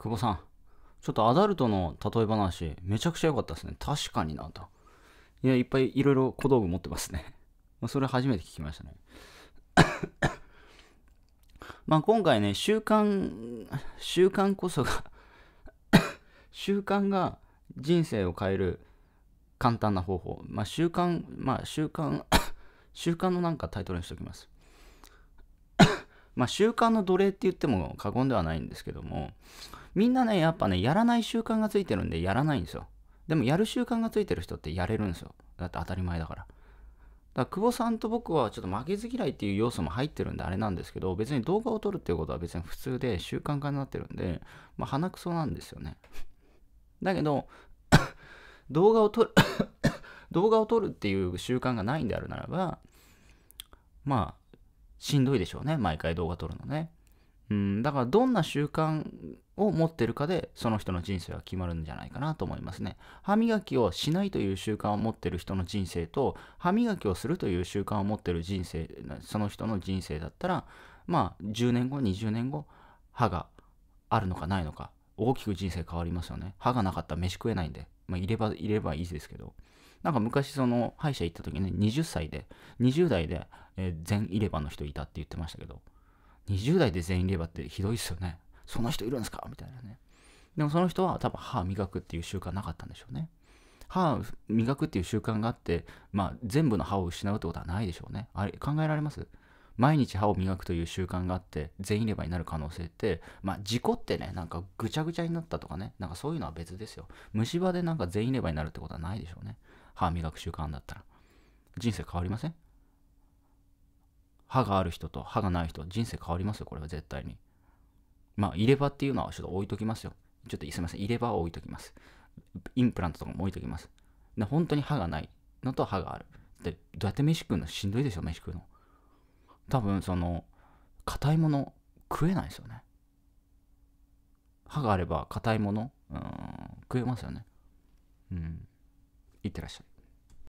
久保さん、ちょっとアダルトの例え話、めちゃくちゃ良かったですね。確かになと。いや、いっぱいいろいろ小道具持ってますね。それ初めて聞きましたね。まあ今回ね、習慣、習慣こそが 習慣が人生を変える簡単な方法。まあ習慣、まあ習慣 習慣のなんかタイトルにしておきます。まあ習慣の奴隷って言っても過言ではないんですけども、みんなね、やっぱね、やらない習慣がついてるんで、やらないんですよ。でも、やる習慣がついてる人ってやれるんですよ。だって当たり前だから。だから久保さんと僕はちょっと負けず嫌いっていう要素も入ってるんであれなんですけど別に動画を撮るっていうことは別に普通で習慣化になってるんで、まあ、鼻くそなんですよねだけど 動画を撮る 動画を撮るっていう習慣がないんであるならばまあしんどいでしょうね毎回動画撮るのねうん、だからどんな習慣を持ってるかでその人の人生は決まるんじゃないかなと思いますね。歯磨きをしないという習慣を持ってる人の人生と歯磨きをするという習慣を持ってる人生その人の人生だったらまあ10年後20年後歯があるのかないのか大きく人生変わりますよね。歯がなかったら飯食えないんで、まあ、いればいればいいですけど。なんか昔その歯医者行った時ね20歳で20代で全入れ歯の人いたって言ってましたけど。20代で全員レバーってひどいですよね。そんな人いるんですかみたいなね。でもその人は多分歯磨くっていう習慣なかったんでしょうね。歯磨くっていう習慣があって、まあ、全部の歯を失うってことはないでしょうね。あれ考えられます毎日歯を磨くという習慣があって全員レバーになる可能性ってまあ事故ってねなんかぐちゃぐちゃになったとかねなんかそういうのは別ですよ虫歯でなんか全員レバーになるってことはないでしょうね歯磨く習慣だったら人生変わりません歯がある人と歯がない人、人生変わりますよ、これは絶対に。まあ、入れ歯っていうのはちょっと置いときますよ。ちょっとすみません、入れ歯を置いときます。インプラントとかも置いときます。で、本当に歯がないのと歯がある。で、どうやって飯食うのしんどいでしょ、飯食うの。多分、その、硬いもの食えないですよね。歯があれば硬いもの、うん、食えますよね。うん。いってらっしゃい。